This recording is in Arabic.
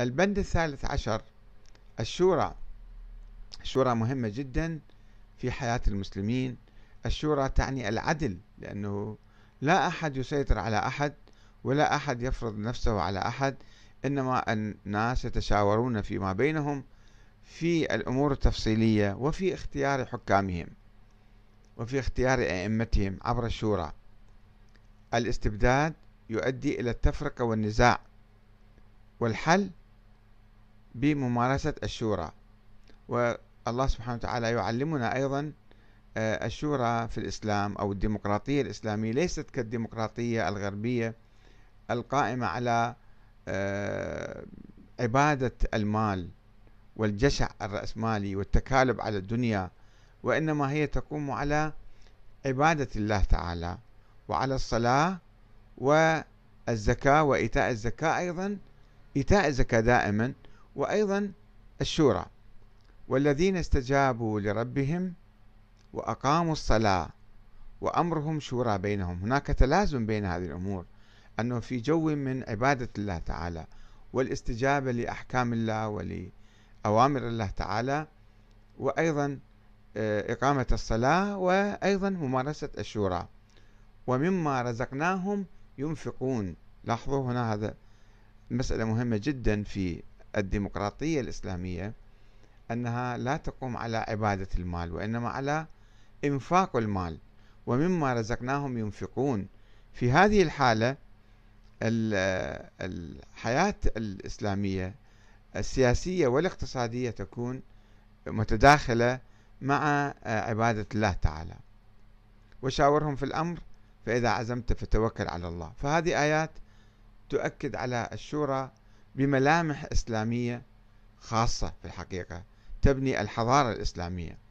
البند الثالث عشر الشورى الشورى مهمة جدا في حياة المسلمين الشورى تعني العدل لأنه لا أحد يسيطر على أحد ولا أحد يفرض نفسه على أحد إنما الناس يتشاورون فيما بينهم في الأمور التفصيلية وفي اختيار حكامهم وفي اختيار أئمتهم عبر الشورى الاستبداد يؤدي إلى التفرقة والنزاع والحل بممارسة الشورى والله سبحانه وتعالى يعلمنا أيضا آه، الشورى في الإسلام أو الديمقراطية الإسلامية ليست كالديمقراطية الغربية القائمة على آه، عبادة المال والجشع الرأسمالي والتكالب على الدنيا وإنما هي تقوم على عبادة الله تعالى وعلى الصلاة والزكاة وإيتاء الزكاة أيضا إيتاء الزكاة دائما وأيضا الشورى والذين استجابوا لربهم وأقاموا الصلاة وأمرهم شورى بينهم هناك تلازم بين هذه الأمور أنه في جو من عبادة الله تعالى والاستجابة لأحكام الله ولأوامر الله تعالى وأيضا آه، إقامة الصلاة وأيضا ممارسة الشورى ومما رزقناهم ينفقون لاحظوا هنا هذا مسألة مهمة جدا في الديمقراطية الإسلامية أنها لا تقوم على عبادة المال وإنما على إنفاق المال ومما رزقناهم ينفقون في هذه الحالة الحياة الإسلامية السياسية والاقتصادية تكون متداخلة مع آه، عبادة الله تعالى وشاورهم في الأمر فإذا عزمت فتوكل على الله فهذه آيات تؤكد على الشورى بملامح إسلامية خاصة في الحقيقة تبني الحضارة الإسلامية